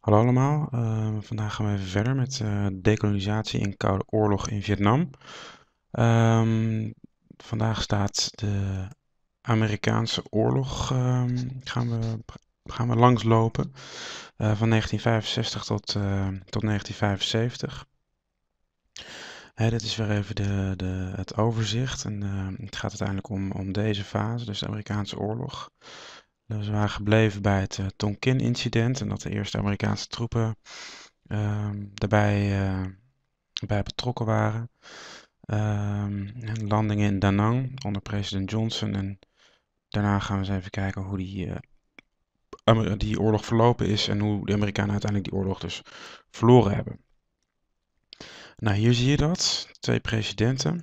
Hallo allemaal, ehm, vandaag gaan we even verder met uh, decolonisatie in Koude Oorlog in Vietnam. Um, vandaag staat de Amerikaanse oorlog, ehm, gaan, we, gaan we langslopen, eh, van 1965 tot, eh, tot 1975. dit is weer even de, de, het overzicht en het gaat uiteindelijk om, om deze fase, dus de Amerikaanse oorlog. Dus nou, we waren gebleven bij het eh, Tonkin-incident en dat de eerste Amerikaanse troepen ehm, daarbij eh, bij betrokken waren. Ehm, en landingen in Danang onder president Johnson. En daarna gaan we eens even kijken hoe die eh, die oorlog verlopen is en hoe de Amerikanen uiteindelijk die oorlog dus verloren hebben. Nou, hier zie je dat. Twee presidenten.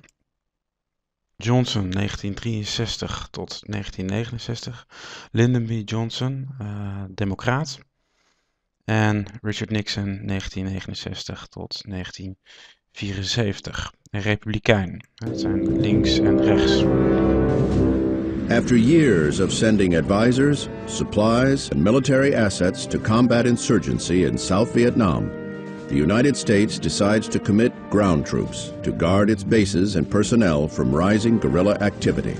Johnson 1963 tot 1969, Lyndon B. Johnson, uh, Democraat, en Richard Nixon 1969 tot 1974, een Republikein. Het zijn links en rechts. After years of sending advisors, supplies and military assets to combat insurgency in South Vietnam, the United States decides to commit ground troops to guard its bases and personnel from rising guerrilla activity.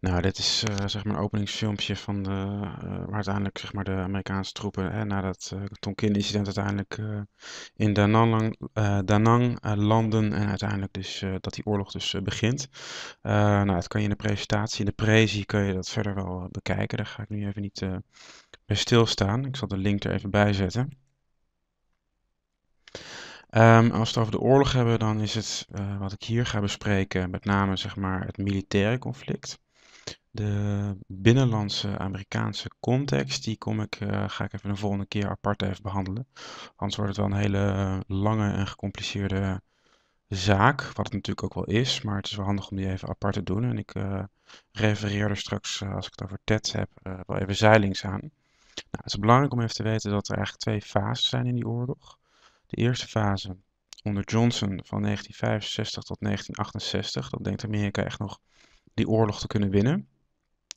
Nou, dit is eh, zeg maar een openingsfilmpje van de, eh, waar uiteindelijk zeg maar, de Amerikaanse troepen hè, na dat eh, Tonkin-incident uiteindelijk in Danang, Danang landen en uiteindelijk dus dat die oorlog dus begint. nou, dat kan je in de presentatie, in de prezi kun je dat verder wel bekijken. Daar ga ik nu even niet bij stilstaan. Ik zal de link er even bij zetten. Ehm, als we het over de oorlog hebben, dan is het eh, wat ik hier ga bespreken met name zeg maar, het militaire conflict. De binnenlandse Amerikaanse context, die kom ik, eh, ga ik even de volgende keer apart even behandelen. Anders wordt het wel een hele eh, lange en gecompliceerde zaak, wat het natuurlijk ook wel is, maar het is wel handig om die even apart te doen. En ik refereer er straks, als ik het over TED heb, wel even zeilings aan. Nou, het is belangrijk om even te weten dat er eigenlijk twee fases zijn in die oorlog. De eerste fase onder Johnson van 1965 tot 1968, dan denkt Amerika echt nog die oorlog te kunnen winnen.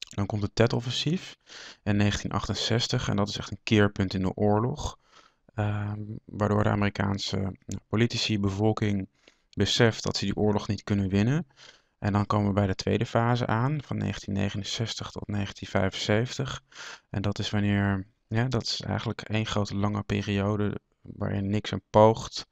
Dan komt het Tet-offensief in 1968 en dat is echt een keerpunt in de oorlog. Ehm, waardoor de Amerikaanse nou, politici, bevolking beseft dat ze die oorlog niet kunnen winnen. En dan komen we bij de tweede fase aan, van 1969 tot 1975. En dat is wanneer, ja, dat is eigenlijk één grote lange periode waarin Nixon poogt,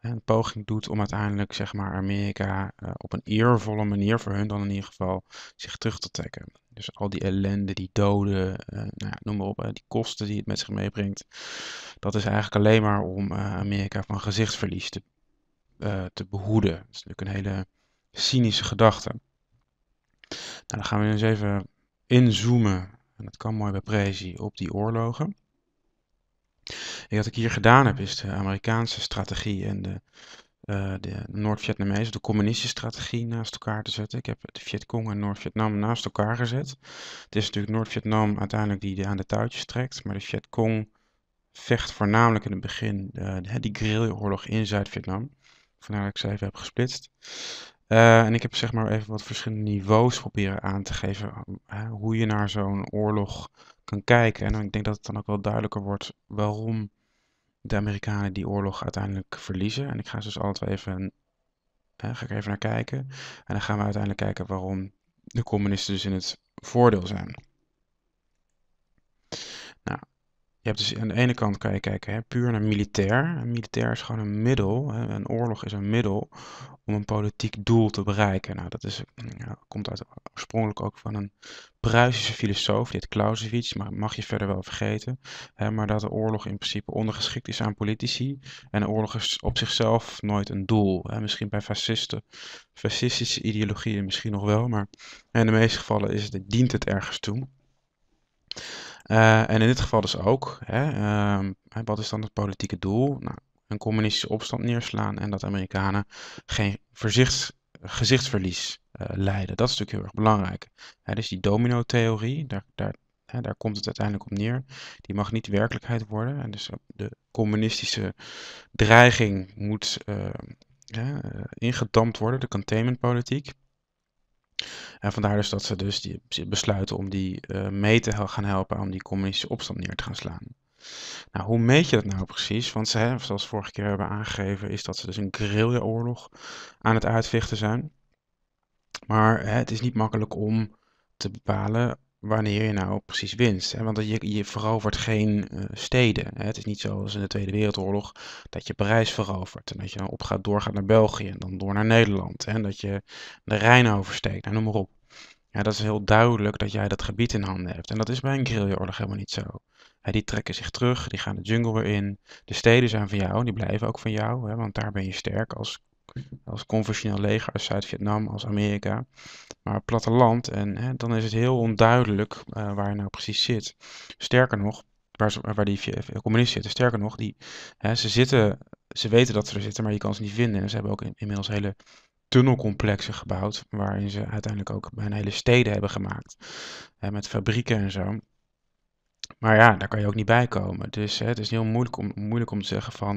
een poging doet om uiteindelijk zeg maar, Amerika eh, op een eervolle manier, voor hun dan in ieder geval, zich terug te trekken. Dus al die ellende, die doden, eh, nou ja, noem maar op, eh, die kosten die het met zich meebrengt, dat is eigenlijk alleen maar om Amerika van gezichtsverlies te, te behoeden. Dat is natuurlijk een hele cynische gedachte. Nou, dan gaan we eens even inzoomen, en dat kan mooi bij Prezi, op die oorlogen wat ik hier gedaan heb, is de Amerikaanse strategie en de, eh, de Noord-Vietnamese, de communistische strategie naast elkaar te zetten. Ik heb de Vietcong en Noord-Vietnam naast elkaar gezet. Het is natuurlijk Noord-Vietnam uiteindelijk die aan de touwtjes trekt, maar de Vietcong vecht voornamelijk in het begin uh, die guerrillaoorlog in Zuid-Vietnam. Vandaar dat ik ze even heb gesplitst. Eh, en ik heb zeg maar even wat verschillende niveaus proberen aan te geven eh, hoe je naar zo'n oorlog kan kijken. En ik denk dat het dan ook wel duidelijker wordt waarom de Amerikanen die oorlog uiteindelijk verliezen. En ik ga dus altijd even, eh, ga ik even naar kijken. En dan gaan we uiteindelijk kijken waarom de communisten dus in het voordeel zijn je hebt dus aan de ene kant kan je kijken hè, puur naar militair. militair is gewoon een middel. Hè. Een oorlog is een middel om een politiek doel te bereiken. Nou, dat is, mm, ja, komt uit, oorspronkelijk ook van een Pruisische filosoof, dit Clausewitz, maar mag je verder wel vergeten. Hè, maar dat de oorlog in principe ondergeschikt is aan politici. En de oorlog is op zichzelf nooit een doel. Hè. Misschien bij fascisten, fascistische ideologieën misschien nog wel, maar in de meeste gevallen is het, dient het ergens toe. Eh, en in dit geval dus ook, ehm, hè, wat is dan het politieke doel? Nou, een communistische opstand neerslaan en dat Amerikanen geen gezichtsverlies eh, leiden. Dat is natuurlijk heel erg belangrijk. Hè, dus die domino-theorie, daar, daar, daar komt het uiteindelijk op neer. Die mag niet werkelijkheid worden. En dus de communistische dreiging moet uh, ingedampt worden, de containmentpolitiek. En vandaar dus dat ze dus die, besluiten om die uh, mee te gaan helpen om die communistische opstand neer te gaan slaan. Nou, hoe meet je dat nou precies? Want ze, zoals vorige keer hebben aangegeven, is dat ze dus een oorlog aan het uitvechten zijn. Maar hè, het is niet makkelijk om te bepalen wanneer je nou precies wint. Want je, je verovert geen eh, steden. Hè? Het is niet zoals in de Tweede Wereldoorlog dat je Parijs verovert. En dat je dan nou gaat doorgaat naar België en dan door naar Nederland. Hè? En dat je de Rijn oversteekt, en nou, noem maar op. Ja, dat is heel duidelijk dat jij dat gebied in handen hebt. En dat is bij een guerrillaoorlog helemaal niet zo. die trekken zich terug, die gaan de jungle weer in. De steden zijn van jou, die blijven ook van jou. Hè? Want daar ben je sterk als als conventioneel leger als Zuid-Vietnam, als Amerika. Maar platteland, en hè, dan is het heel onduidelijk eh, waar je nou precies zit. Sterker nog, waar, waar die eh, communisten zitten, sterker nog, die, hè, ze, zitten, ze weten dat ze er zitten, maar je kan ze niet vinden. En ze hebben ook inmiddels hele tunnelcomplexen gebouwd, waarin ze uiteindelijk ook een hele steden hebben gemaakt. Hè, met fabrieken en zo. Maar ja, daar kan je ook niet bij komen. Dus hè, het is heel moeilijk om, moeilijk om te zeggen van,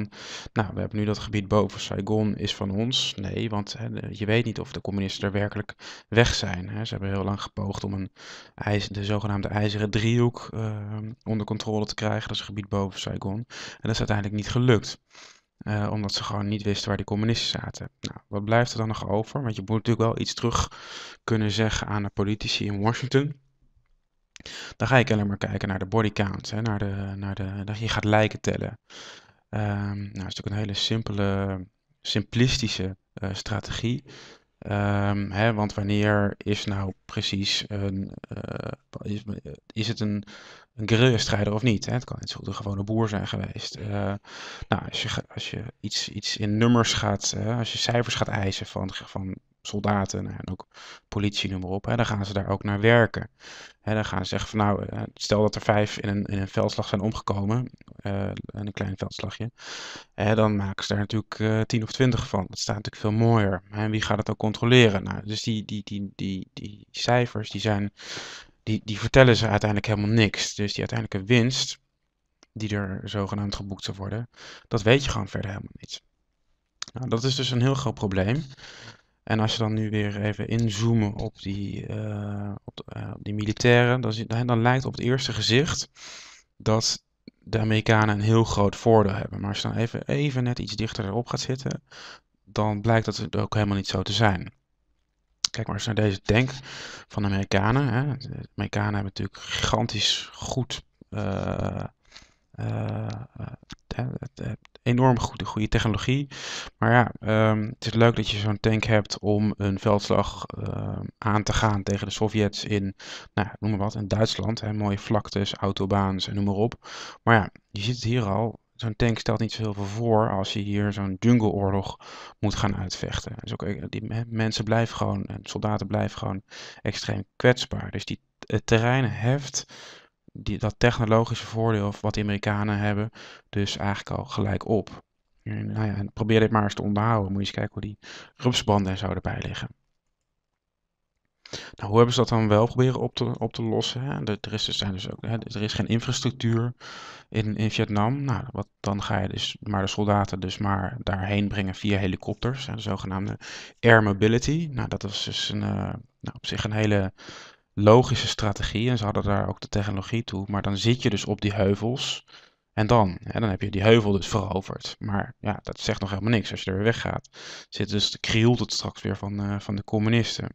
nou, we hebben nu dat gebied boven Saigon is van ons. Nee, want hè, je weet niet of de communisten er werkelijk weg zijn. Hè. Ze hebben heel lang gepoogd om een de zogenaamde ijzeren driehoek ehm, onder controle te krijgen. Dat is het gebied boven Saigon. En dat is uiteindelijk niet gelukt. Eh, omdat ze gewoon niet wisten waar die communisten zaten. Nou, wat blijft er dan nog over? Want je moet natuurlijk wel iets terug kunnen zeggen aan de politici in Washington. Dan ga ik alleen maar kijken naar de bodycount, naar de, naar de, dat je gaat lijken tellen. Ehm, nou, dat is natuurlijk een hele simpele, simplistische eh, strategie. Ehm, hè, want wanneer is nou precies een, eh, is, het een, een guerrillastrijder of niet? Hè? Het kan net zo een gewone boer zijn geweest. Eh, nou, als je, als je iets, iets in nummers gaat, als je cijfers gaat eisen van, van soldaten nou en ook politie, noem maar op. Hè, dan gaan ze daar ook naar werken. Hè, dan gaan ze zeggen van nou, eh, stel dat er vijf in een, in een veldslag zijn omgekomen, eh, een klein veldslagje, hè, dan maken ze daar natuurlijk uh, tien of twintig van. Dat staat natuurlijk veel mooier. En wie gaat het ook controleren? Nou, dus die, die, die, die, die cijfers, die zijn... Die, die vertellen ze uiteindelijk helemaal niks. Dus die uiteindelijke winst, die er zogenaamd geboekt zou worden, dat weet je gewoon verder helemaal niet. Nou, dat is dus een heel groot probleem. En als je dan nu weer even inzoomen op die, eh, eh, op, die militairen, dan, dan, lijkt op het eerste gezicht dat de Amerikanen een heel groot voordeel hebben. Maar als je dan even, even net iets dichter erop gaat zitten, dan blijkt dat het ook helemaal niet zo te zijn. Kijk maar eens naar deze tank van de Amerikanen. Hè. De Amerikanen hebben natuurlijk gigantisch goed uh, enorm goed, goede technologie. Maar ja, ehm, het is leuk dat je zo'n tank hebt om een veldslag ehm, aan te gaan tegen de Sovjets in, nou, noem maar wat, in Duitsland. mooie vlaktes, autobaans en noem maar op. Maar ja, je ziet het hier al. Zo'n tank stelt niet zoveel voor als je hier zo'n jungleoorlog moet gaan uitvechten. Dus ook, die mensen blijven gewoon, soldaten blijven gewoon extreem kwetsbaar. Dus die het terrein heft die, dat technologische voordeel wat de Amerikanen hebben, dus eigenlijk al gelijk op. En, nou ja, en probeer dit maar eens te onderhouden. Moet je eens kijken hoe die rupsbanden er zo erbij liggen. Nou, hoe hebben ze dat dan wel proberen op te, op te lossen? Hè? Er, is dus, zijn dus ook, hè, er is geen infrastructuur in, in Vietnam. Nou, wat, dan ga je dus maar de soldaten dus maar daarheen brengen via helikopters. Hè, de zogenaamde air mobility. Nou, dat is dus een, eh, nou, op zich een hele logische strategie. En ze hadden daar ook de technologie toe. Maar dan zit je dus op die heuvels. En dan, hè, dan heb je die heuvel dus veroverd. Maar ja, dat zegt nog helemaal niks als je er weer weggaat. Zit dus, krielt het straks weer van, eh, van de communisten.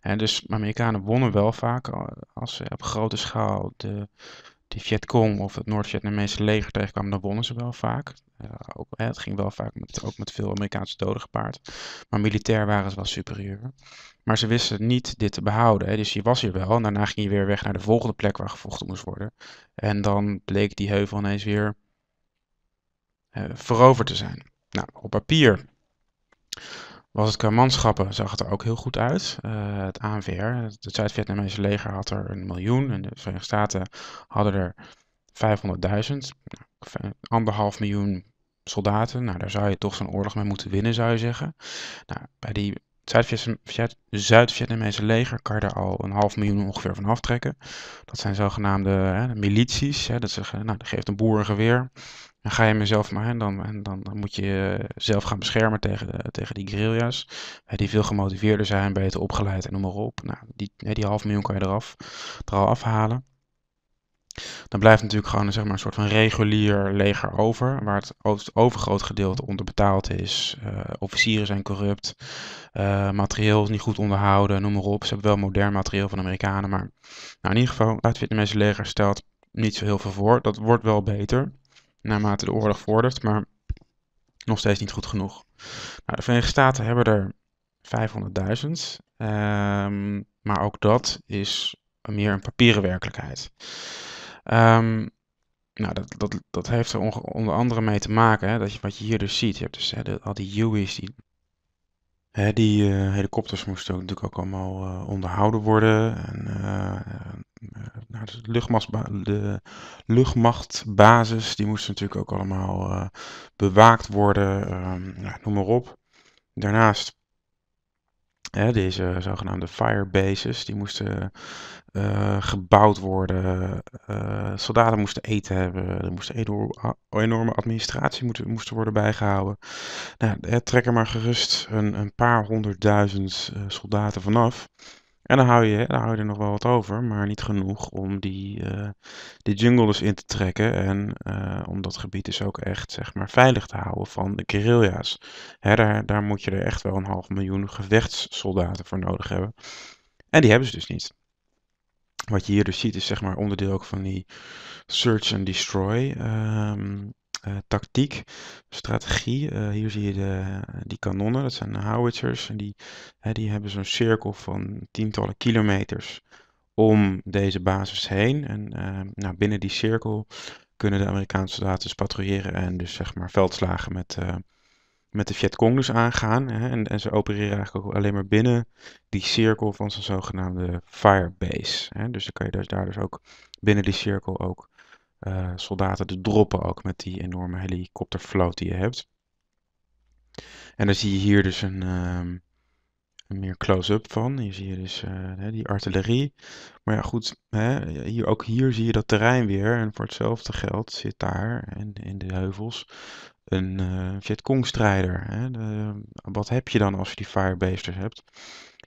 En dus Amerikanen wonnen wel vaak eh, als ze op grote schaal de de Vietcong of het Noord-Vietnamese leger tegenkwam, dan wonnen ze wel vaak. Eh, ook, hè, het ging wel vaak met, ook met veel Amerikaanse doden gepaard. Maar militair waren ze wel superieur. Maar ze wisten niet dit te behouden. Hè. Dus je was hier wel en daarna ging je weer weg naar de volgende plek waar gevochten moest worden. En dan bleek die heuvel ineens weer eh, veroverd te zijn. Nou, op papier was het qua manschappen zag het er ook heel goed uit. Eh, het ANVR, het Zuid-Vietnamese leger, had er een miljoen. En de Verenigde Staten hadden er 500.000. Nou, anderhalf miljoen soldaten. Nou, daar zou je toch zo'n oorlog mee moeten winnen, zou je zeggen. Nou, bij die Zuid-Vietnamese leger kan je er al een half miljoen ongeveer van aftrekken. Dat zijn zogenaamde hè, milities. Hè, dat ze, nou, dat geeft een boerengeweer. geweer. Dan ga je mezelf maar, en dan, en dan, dan moet je jezelf eh, gaan beschermen tegen, tegen die guerrilla's. Die veel gemotiveerder zijn, beter opgeleid en noem maar op. Nou, die, die half miljoen kan je eraf, er al afhalen. Dan blijft natuurlijk gewoon zeg maar, een soort van regulier leger over, waar het overgroot gedeelte onderbetaald is. Eh, officieren zijn corrupt, uh, materieel is niet goed onderhouden, noem maar op. Ze hebben wel modern materieel van de Amerikanen, maar nou, in ieder geval, het Vietnamese leger stelt niet zo heel veel voor. Dat wordt wel beter naarmate de oorlog vordert, maar nog steeds niet goed genoeg. Nou, de Verenigde Staten hebben er 500.000, ehm, maar ook dat is meer een papieren werkelijkheid. Ehm, nou, dat, dat, dat heeft er onder andere mee te maken, hè, dat je, wat je hier dus ziet. Je hebt dus hè, al die Hueys die die eh, helikopters moesten ook, natuurlijk ook allemaal eh, onderhouden worden. En, eh, nou, de, dus de, luchtmachtbasis, die moesten natuurlijk ook allemaal bewaakt worden. Ehm, nou, noem maar op. Daarnaast Hè, deze zogenaamde firebases, die moesten eh, gebouwd worden. Eh, soldaten moesten eten hebben. Er moest een enorme administratie moeten, moesten worden bijgehouden. Nou, trek er maar gerust een, een paar honderdduizend eh, soldaten vanaf. En dan hou, je, dan hou er nog wel wat over, maar niet genoeg om die, uh, die jungle dus in te trekken. En eh, om dat gebied dus ook echt zeg maar, veilig te houden van de guerrilla's. Hè, daar, daar moet je er echt wel een half miljoen gevechtssoldaten voor nodig hebben. En die hebben ze dus niet. Wat je hier dus ziet is zeg maar onderdeel ook van die search and destroy um, uh, tactiek, strategie. Eh, hier zie je de, die kanonnen, dat zijn de howitzers. En die, die hebben zo'n cirkel van tientallen kilometers om deze basis heen. En eh, nou, binnen die cirkel kunnen de Amerikaanse soldaten dus patrouilleren en dus zeg maar veldslagen met, met de Vietcong dus aangaan. Hè. En, en, ze opereren eigenlijk ook alleen maar binnen die cirkel van zijn zogenaamde firebase. Hè. Dus dan kan je dus daar dus ook binnen die cirkel ook eh, soldaten te droppen ook met die enorme helikoptervloot die je hebt. En dan zie je hier dus een, ehm, een meer close-up van. Hier zie je dus eh, die artillerie. Maar ja, goed, hè, hier, ook hier zie je dat terrein weer. En voor hetzelfde geld zit daar in, in de heuvels een uh, eh, Vietcong-strijder. wat heb je dan als je die firebasters hebt?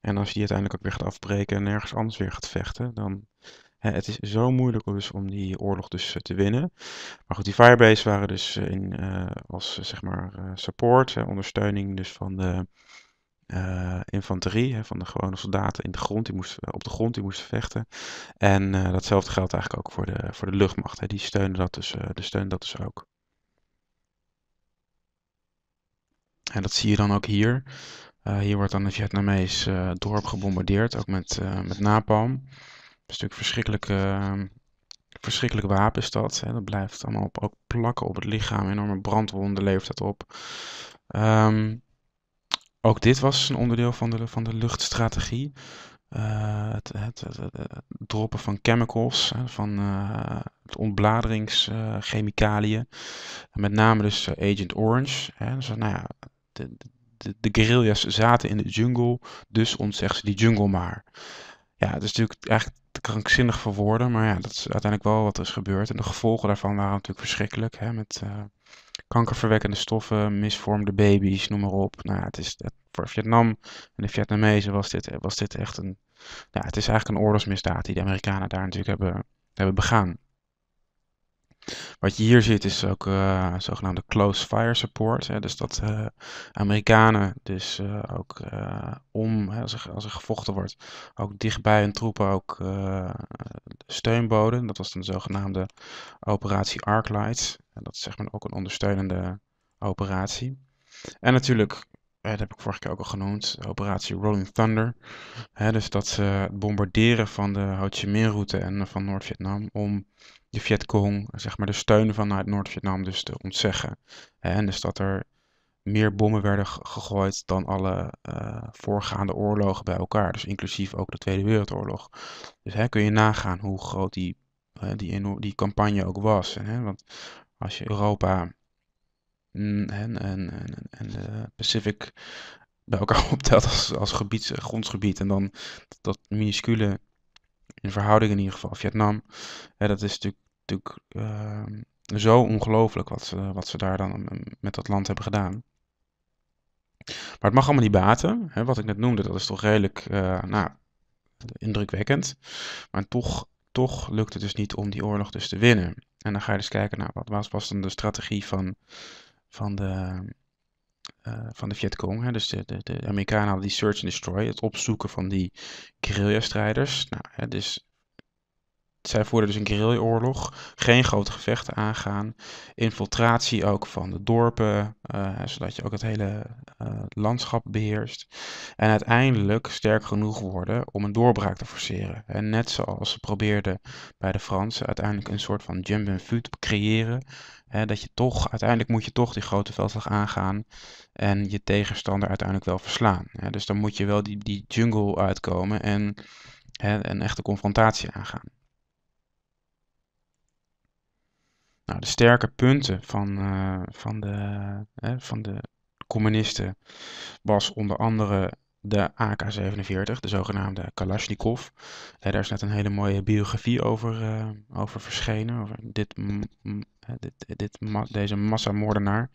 En als je die uiteindelijk ook weer gaat afbreken en nergens anders weer gaat vechten, dan het is zo moeilijk dus om die oorlog dus eh, te winnen. Maar goed, die Firebase waren dus eh, in, eh, als zeg maar support, ondersteuning dus van de infanterie, van de gewone soldaten in de grond, die moesten, op de grond die moesten vechten. En datzelfde geldt eigenlijk ook voor de, voor de luchtmacht. Die steunen dat dus, de steunen dat dus ook. En dat zie je dan ook hier. hier wordt dan het Vietnamees dorp gebombardeerd, ook met, uh, met napalm is natuurlijk verschrikkelijk, uh, verschrikkelijk wapen is dat. Hè. Dat blijft allemaal op, ook plakken op het lichaam. Enorme brandwonden levert dat op. Um, ook dit was een onderdeel van de, van de luchtstrategie. Uh, het, het, het, droppen van chemicals, van uh, eh, ontbladeringschemicaliën. Eh, uh, met name dus Agent Orange. Hè. Dus, nou ja, de, de guerrilla's zaten in de jungle, dus ontzeg ze die jungle maar ja, het is natuurlijk eigenlijk te krankzinnig voor woorden, maar ja, dat is uiteindelijk wel wat er is gebeurd. En de gevolgen daarvan waren natuurlijk verschrikkelijk, hè, met eh, kankerverwekkende stoffen, misvormde baby's, noem maar op. Nou, het is, voor Vietnam en de Vietnamezen was dit, eh, was dit echt een, nou, het is eigenlijk een oorlogsmisdaad die de Amerikanen daar natuurlijk hebben, hebben begaan. Wat je hier ziet is ook eh, zogenaamde close fire support. Hè, dus dat eh, Amerikanen dus eh, ook om, hè, als, er, als, er, gevochten wordt, ook dichtbij hun troepen ook steun boden. Dat was dan de zogenaamde operatie Arclight. En dat is zeg maar ook een ondersteunende operatie. En natuurlijk, dat heb ik vorige keer ook al genoemd, operatie Rolling Thunder. Hè, dus dat ze het bombarderen van de Ho Chi Minh route en van Noord-Vietnam om de Vietcong, zeg maar de steun vanuit Noord-Vietnam, dus te ontzeggen. En dus dat er meer bommen werden gegooid dan alle eh, voorgaande oorlogen bij elkaar. Dus inclusief ook de Tweede Wereldoorlog. Dus hè, kun je nagaan hoe groot die, eh, die, die campagne ook was. Hè? Want als je Europa mm, en, en, en, en de Pacific bij elkaar optelt als, als gebied, grondsgebied. En dan dat, dat minuscule, in verhouding in ieder geval, Vietnam. Hè, dat is natuurlijk natuurlijk ehm, zo ongelooflijk wat, ze, wat ze daar dan ehm, met dat land hebben gedaan. Maar het mag allemaal niet baten. Hè? Wat ik net noemde, dat is toch redelijk eh, nou, indrukwekkend. Maar toch, toch lukt het dus niet om die oorlog dus te winnen. En dan ga je dus kijken naar wat was dan de strategie van, van de, uh, van de Vietcong. Hè? Dus de, de, de Amerikanen hadden die search and destroy, het opzoeken van die guerrilla-strijders. Nou, dus zij voerden dus een guerrillaoorlog, geen grote gevechten aangaan, infiltratie ook van de dorpen, eh, zodat je ook het hele eh, landschap beheerst. En uiteindelijk sterk genoeg worden om een doorbraak te forceren. En net zoals ze probeerden bij de Fransen uiteindelijk een soort van jump and foot te creëren, hè, dat je toch, uiteindelijk moet je toch die grote veldslag aangaan en je tegenstander uiteindelijk wel verslaan. Hè. Dus dan moet je wel die, die jungle uitkomen en hè, een echte confrontatie aangaan. Nou, de sterke punten van, eh, van, de, van de communisten was onder andere de AK-47, de zogenaamde Kalashnikov. Eh, daar is net een hele mooie biografie over, eh, over verschenen, over dit, dit, dit deze massamoordenaar.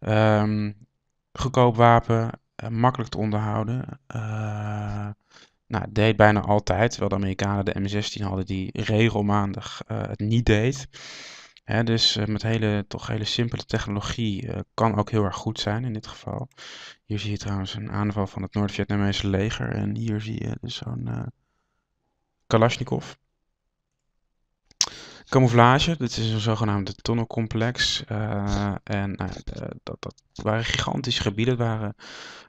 Um, ehm, goedkoop wapen, makkelijk te onderhouden. Uh, nou, deed bijna altijd, terwijl de Amerikanen de M16 hadden die regelmatig het niet deed. Hè, dus eh, met hele, toch hele simpele technologie eh, kan ook heel erg goed zijn in dit geval. Hier zie je trouwens een aanval van het Noord-Vietnamese leger. En hier zie je dus zo'n eh, Kalashnikov. Camouflage, dit is een zogenaamde tunnelcomplex. Uh, en eh, dat, dat waren gigantische gebieden waren,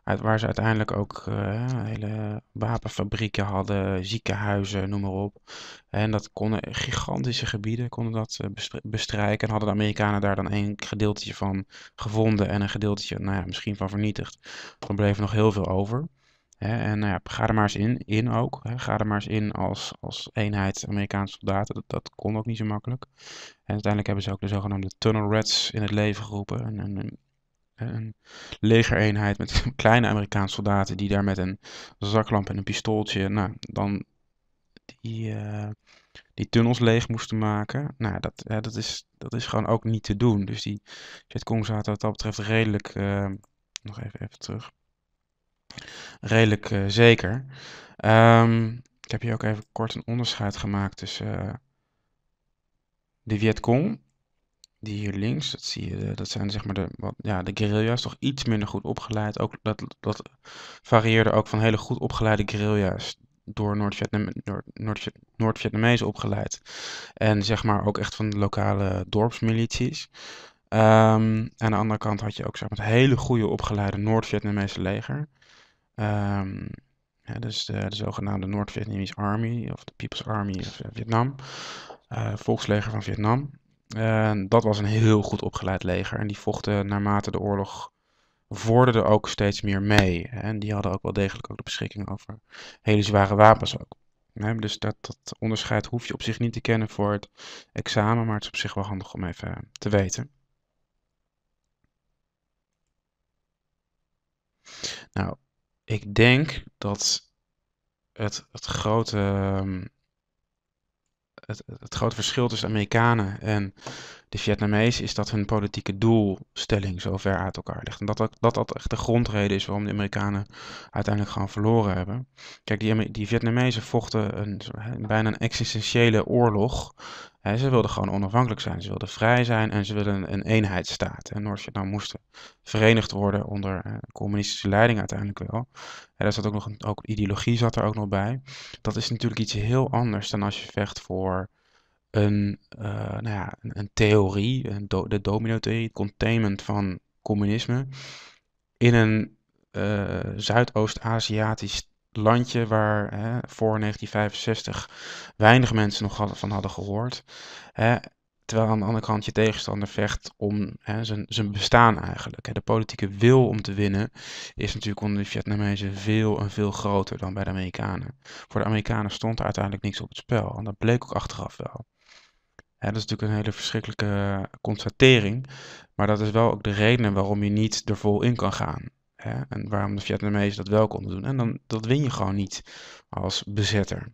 uit, waar ze uiteindelijk ook eh, hele wapenfabrieken hadden, ziekenhuizen, noem maar op. En dat konden gigantische gebieden konden dat bestrijken. En hadden de Amerikanen daar dan een gedeeltje van gevonden en een gedeeltje nou ja, misschien van vernietigd. Dan bleef nog heel veel over. En nou ja, ga er maar eens in, in ook. Ga er maar eens in als, als eenheid Amerikaanse soldaten. Dat, dat kon ook niet zo makkelijk. En uiteindelijk hebben ze ook de zogenaamde Tunnel Rats in het leven geroepen. Een, een, een legereenheid met kleine Amerikaanse soldaten die daar met een zaklamp en een pistooltje, nou, dan die, eh, die tunnels leeg moesten maken. Nou, dat, dat, is, dat is gewoon ook niet te doen. Dus die Jet Kong zaten wat dat betreft redelijk, eh, nog even, even terug, redelijk eh, zeker. Ehm, ik heb hier ook even kort een onderscheid gemaakt tussen uh, de Vietcong, die hier links, dat zie je, eh, dat zijn zeg maar de, wat, ja, de guerrilla's, toch iets minder goed opgeleid. Ook, dat, dat varieerde ook van hele goed opgeleide guerrilla's door Noord-Vietnamese opgeleid. En zeg maar ook echt van lokale dorpsmilities. Um, aan de andere kant had je ook zeg maar, het hele goede opgeleide Noord-Vietnamese leger ja, ehm, dus de, de zogenaamde Noord-Vietnamese Army, of de People's Army of eh, Vietnam, eh, volksleger van Vietnam. dat was een heel goed opgeleid leger en die vochten naarmate de oorlog vorderde ook steeds meer mee. en die hadden ook wel degelijk ook de beschikking over hele zware wapens ook. dus dat, dat onderscheid hoef je op zich niet te kennen voor het examen, maar het is op zich wel handig om even te weten. Nou, ik denk dat het, het grote. Ehm, het, het grote verschil tussen Amerikanen en de Vietnamees is dat hun politieke doelstelling zo ver uit elkaar ligt. En dat dat, dat echt de grondreden is waarom de Amerikanen uiteindelijk gewoon verloren hebben. Kijk, die, die Vietnamezen vochten een, bijna een existentiële oorlog. ze wilden gewoon onafhankelijk zijn, ze wilden vrij zijn en ze wilden een, eenheidsstaat. En Noord-Vietnam moest verenigd worden onder eh, communistische leiding uiteindelijk wel. En daar zat ook nog een, ook ideologie zat er ook nog bij. Dat is natuurlijk iets heel anders dan als je vecht voor een, eh, nou ja, een, theorie, een de domino-theorie, containment van communisme, in een uh, Zuidoost-Aziatisch landje waar hè, voor 1965 weinig mensen nog van hadden gehoord. Hè, terwijl aan de andere kant je tegenstander vecht om hè, zijn, zijn bestaan eigenlijk. Hè. De politieke wil om te winnen is natuurlijk onder de Vietnamezen veel en veel groter dan bij de Amerikanen. Voor de Amerikanen stond er uiteindelijk niks op het spel. En dat bleek ook achteraf wel dat is natuurlijk een hele verschrikkelijke constatering. Maar dat is wel ook de reden waarom je niet er vol in kan gaan. Hè? En waarom de Vietnamezen dat wel konden doen. En dan, dat win je gewoon niet als bezetter.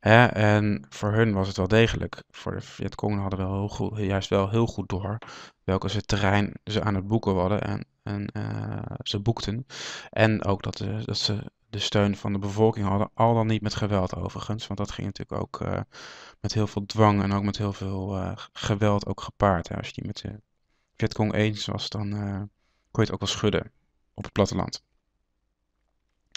Hè? En voor hun was het wel degelijk. Voor de Vietcong hadden we heel goed, juist wel heel goed door welke ze terrein ze aan het boeken hadden en, en eh, ze boekten. En ook dat, eh, dat ze de steun van de bevolking hadden, al dan niet met geweld overigens, want dat ging natuurlijk ook eh, met heel veel dwang en ook met heel veel eh, geweld ook gepaard. Hè. Als je die met de eh, Vietcong eens was, dan uh, kon je het ook wel schudden op het platteland.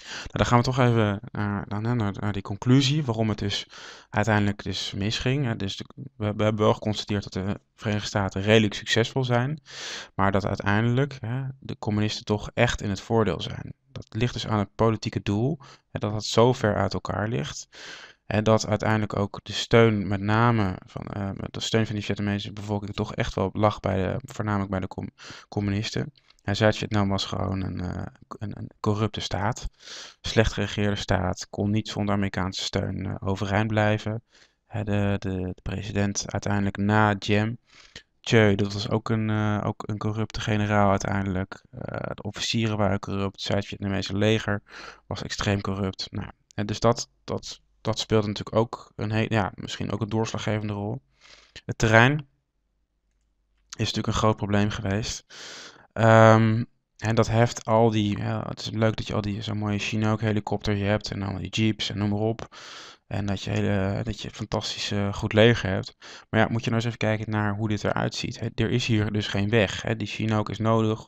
Nou, dan gaan we toch even naar, naar, die conclusie, waarom het dus uiteindelijk dus misging. Dus we, hebben wel geconstateerd dat de Verenigde Staten redelijk succesvol zijn, maar dat uiteindelijk hè, de communisten toch echt in het voordeel zijn. Dat ligt dus aan het politieke doel, hè, dat het zo ver uit elkaar ligt, en dat uiteindelijk ook de steun, met name van eh, de steun van die Vietnamese bevolking, toch echt wel lag bij de, voornamelijk bij de communisten. Hij zei Vietnam was gewoon een, eh, een, een, corrupte staat, slecht geregeerde staat, kon niet zonder Amerikaanse steun eh, overeind blijven. de, de, de, president uiteindelijk na Jam, Choi, dat was ook een, ook een corrupte generaal uiteindelijk. de officieren waren corrupt, Zuid-Vietnamese leger was extreem corrupt. Nou, en dus dat, dat dat speelt natuurlijk ook een ja, misschien ook een doorslaggevende rol. Het terrein is natuurlijk een groot probleem geweest. en ehm, dat heft al die. Ja, het is leuk dat je al die zo'n mooie Chinook helikopter je hebt en al die jeeps en noem maar op. En dat je, hele, dat je fantastisch eh, goed leger hebt. Maar ja, moet je nou eens even kijken naar hoe dit eruit ziet. He, er is hier dus geen weg. He. Die Chinook is nodig.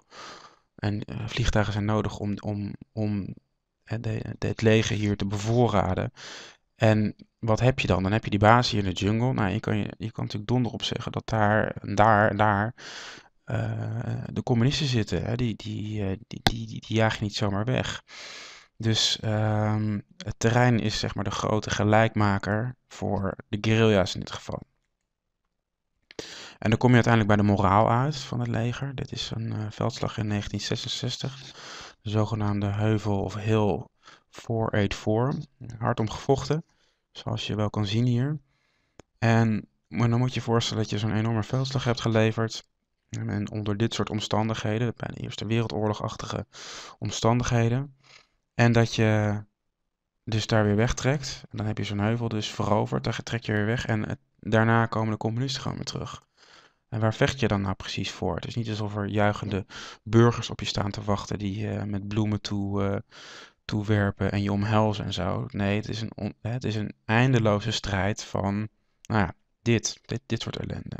En eh, vliegtuigen zijn nodig om, om, om het leger hier te bevoorraden. En wat heb je dan? Dan heb je die basis hier in de jungle. Nou, je kan, je, je kan natuurlijk donder op zeggen dat daar en daar en daar eh, de communisten zitten. Hè? Die, eh, die, die, die, die, jaag je niet zomaar weg. Dus ehm, het terrein is zeg maar de grote gelijkmaker voor de guerrilla's in dit geval. En dan kom je uiteindelijk bij de moraal uit van het leger. Dit is een eh, veldslag in 1966. De zogenaamde heuvel of heel. 484. Hard omgevochten, zoals je wel kan zien hier. En maar dan moet je je voorstellen dat je zo'n enorme veldslag hebt geleverd. En onder dit soort omstandigheden, bij de Eerste Wereldoorlogachtige omstandigheden. En dat je dus daar weer wegtrekt. En dan heb je zo'n heuvel dus veroverd, dan trek je weer weg. En daarna komen de communisten gewoon weer terug. En waar vecht je dan nou precies voor? Het is niet alsof er juichende burgers op je staan te wachten die uh, met bloemen toe eh, toewerpen en je omhelzen en zo. Nee, het is een, het is een eindeloze strijd van, nou ja, dit, dit, dit soort ellende.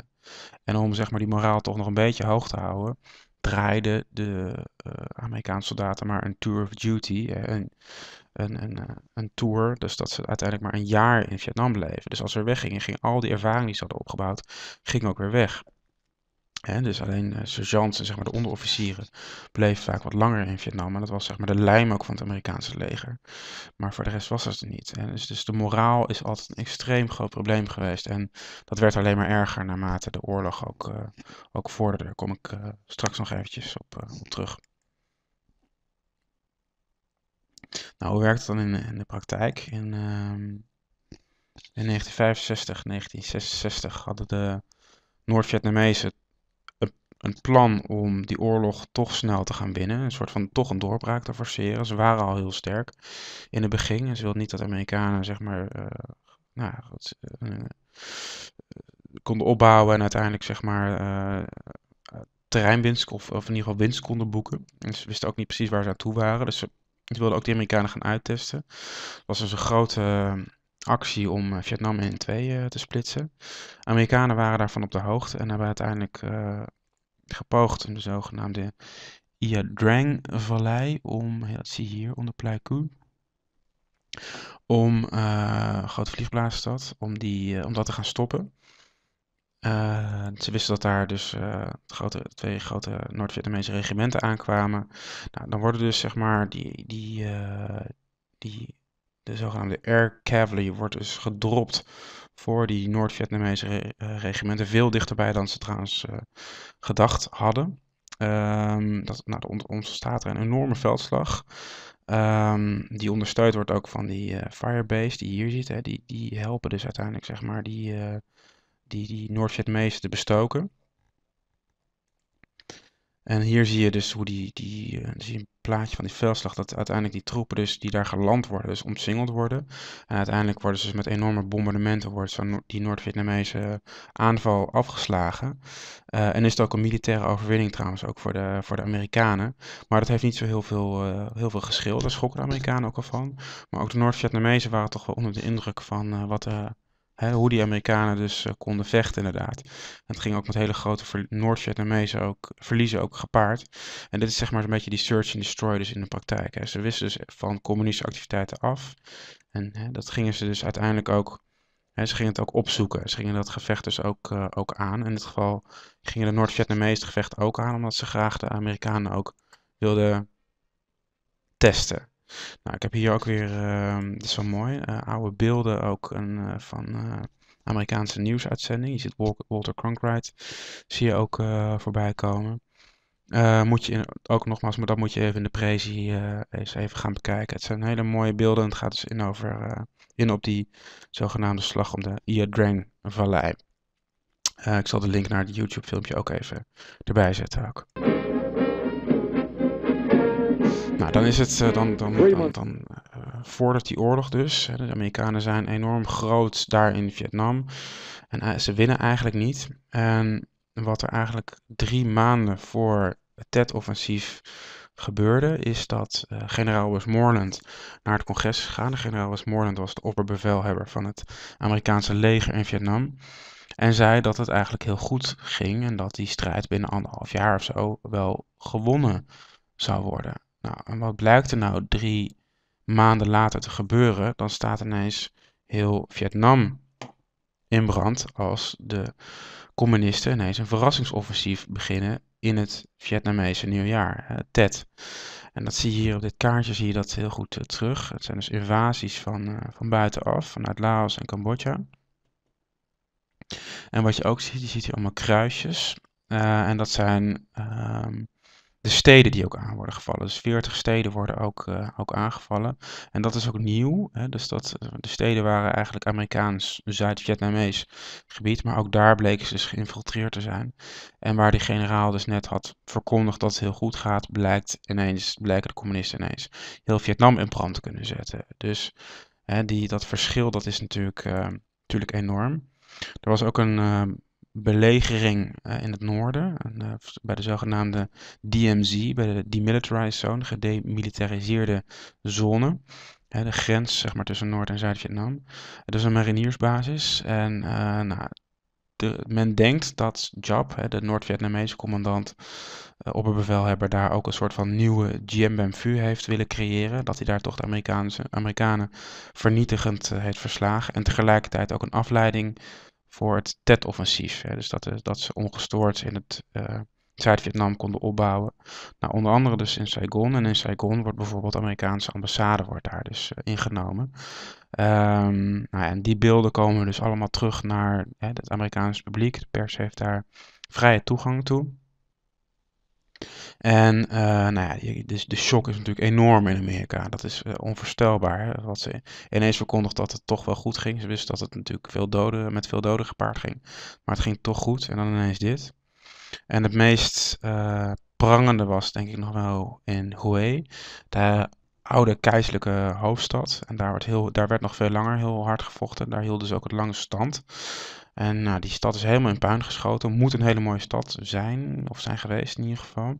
En om zeg maar die moraal toch nog een beetje hoog te houden, draaiden de eh, Amerikaanse soldaten maar een tour of duty, een, een, een, eh, een tour, dus dat ze uiteindelijk maar een jaar in Vietnam bleven. Dus als ze weggingen, ging al die ervaring die ze hadden opgebouwd, ging ook weer weg dus alleen uh, sergeants en zeg maar, de onderofficieren bleven vaak wat langer in Vietnam. En dat was zeg maar, de lijm ook van het Amerikaanse leger. Maar voor de rest was dat er niet. Dus, dus de moraal is altijd een extreem groot probleem geweest. En dat werd alleen maar erger naarmate de oorlog ook, eh, ook vorderde. Daar kom ik eh, straks nog eventjes op, op, terug. Nou, hoe werkt het dan in, in de praktijk? In, ehm, in 1965, 1966 hadden de Noord-Vietnamezen een plan om die oorlog toch snel te gaan winnen. Een soort van toch een doorbraak te forceren. Ze waren al heel sterk in het begin. En ze wilden niet dat Amerikanen, zeg maar, eh, nou, eh, konden opbouwen en uiteindelijk, zeg maar, uh, terreinwinst of, in ieder geval winst konden boeken. En ze wisten ook niet precies waar ze aan toe waren. Dus ze, wilden ook de Amerikanen gaan uittesten. Dat was dus een grote actie om Vietnam in twee te splitsen. Amerikanen waren daarvan op de hoogte en hebben uiteindelijk gepoogd in de zogenaamde Iadrang-vallei, om, dat zie je hier onder Pleiku, om uh, grote vliegblaasstad, om, die, eh, om dat te gaan stoppen. Eh, ze wisten dat daar dus grote, twee grote Noord-Vietnamese regimenten aankwamen. Nou, dan worden dus zeg maar die, die, die, de zogenaamde air cavalry wordt dus gedropt voor die Noord-Vietnamese eh, regimenten veel dichterbij dan ze trouwens eh, gedacht hadden. Ehm, dat, nou, er ontstaat er een enorme veldslag. Ehm, die ondersteund wordt ook van die uh, Firebase die hier ziet, Hè, die, die helpen dus uiteindelijk zeg maar, die, die, die Noord-Vietnamese te bestoken. En hier zie je dus hoe die, die eh, zie je een plaatje van die veldslag, dat uiteindelijk die troepen dus die daar geland worden, dus omsingeld worden. En uiteindelijk worden ze dus met enorme bombardementen, wordt zo die Noord-Vietnamese aanval afgeslagen. Eh, en is het ook een militaire overwinning trouwens, ook voor de, voor de Amerikanen. Maar dat heeft niet zo heel veel, uh, heel veel geschil, daar schokken de Amerikanen ook al van. Maar ook de Noord-Vietnamezen waren toch wel onder de indruk van wat Hè, hoe die Amerikanen dus eh, konden vechten inderdaad. Het ging ook met hele grote Noord-Vietnamezen ook, verliezen ook gepaard. En dit is zeg maar een beetje die search and destroy dus in de praktijk. Hè. Ze wisten dus van communistische activiteiten af. En hè, dat gingen ze dus uiteindelijk ook, hè, ze gingen het ook opzoeken. Ze gingen dat gevecht dus ook, eh, ook aan. In dit geval gingen de Noord-Vietnamezen het gevecht ook aan, omdat ze graag de Amerikanen ook wilden testen. Nou, ik heb hier ook weer, ehm, dit is wel mooi, eh, oude beelden ook een, eh, van eh, Amerikaanse nieuwsuitzending. Je ziet Walter Cronkite, zie je ook voorbij komen. moet je ook nogmaals, maar dat moet je even in de prezi eens even gaan bekijken. Het zijn hele mooie beelden het gaat dus in, over, in op die zogenaamde slag om de Iadrang Vallei. ik zal de link naar het YouTube filmpje ook even erbij zetten ook. Nou, dan is het, eh, dan, dan, dan, dan eh, vordert die oorlog dus. De Amerikanen zijn enorm groot daar in Vietnam. En eh, ze winnen eigenlijk niet. En wat er eigenlijk drie maanden voor het TET-offensief gebeurde, is dat uh, generaal Westmoreland naar het congres is gegaan. Generaal Westmoreland was de opperbevelhebber van het Amerikaanse leger in Vietnam. En zei dat het eigenlijk heel goed ging en dat die strijd binnen anderhalf jaar of zo wel gewonnen zou worden. Nou, en wat blijkt er nou drie maanden later te gebeuren? Dan staat ineens heel Vietnam in brand als de communisten ineens een verrassingsoffensief beginnen in het Vietnamese nieuwjaar, Tet. En dat zie je hier op dit kaartje zie je dat heel goed eh, terug. Het zijn dus invasies van, eh, van buitenaf, vanuit Laos en Cambodja. En wat je ook ziet, je ziet hier allemaal kruisjes. Eh, en dat zijn ehm, de steden die ook aan worden gevallen. Dus 40 steden worden ook, eh, ook aangevallen. En dat is ook nieuw. Hè? Dus dat, de steden waren eigenlijk Amerikaans, Zuid-Vietnamees gebied. Maar ook daar bleken ze dus geïnfiltreerd te zijn. En waar die generaal dus net had verkondigd dat het heel goed gaat, blijkt ineens, blijken de communisten ineens heel Vietnam in brand te kunnen zetten. Dus hè, die, dat verschil dat is natuurlijk, eh, natuurlijk enorm. Er was ook een ehm, belegering eh, in het noorden, eh, bij de zogenaamde DMZ, bij de Demilitarized Zone, gedemilitariseerde zone. de grens zeg maar, tussen Noord- en Zuid-Vietnam. Het is een mariniersbasis. En eh, nou, de, men denkt dat Jap, de Noord-Vietnamese commandant, opperbevelhebber, daar ook een soort van nieuwe Dien heeft willen creëren. Dat hij daar toch de Amerikaanse, Amerikanen vernietigend heeft verslagen. En tegelijkertijd ook een afleiding voor het Tet-offensief. Dus eh, dat, ze ongestoord in het eh, Zuid-Vietnam konden opbouwen. Nou, onder andere dus in Saigon. En in Saigon wordt bijvoorbeeld de Amerikaanse ambassade wordt daar dus eh, ingenomen. Ehm, nou ja, en die beelden komen dus allemaal terug naar het Amerikaanse publiek. De pers heeft daar vrije toegang toe. En eh, nou ja, de, dus de, shock is natuurlijk enorm in Amerika. Dat is eh, onvoorstelbaar. Wat ze ineens verkondigd dat het toch wel goed ging. Ze wisten dat het natuurlijk veel doden, met veel doden gepaard ging. Maar het ging toch goed. En dan ineens dit. En het meest eh, prangende was denk ik nog wel in Hue. De oude keizerlijke hoofdstad. En daar werd, heel, daar werd nog veel langer heel hard gevochten. Daar hield dus ook het lange stand. En nou, die stad is helemaal in puin geschoten. Moet een hele mooie stad zijn, of zijn geweest in ieder geval.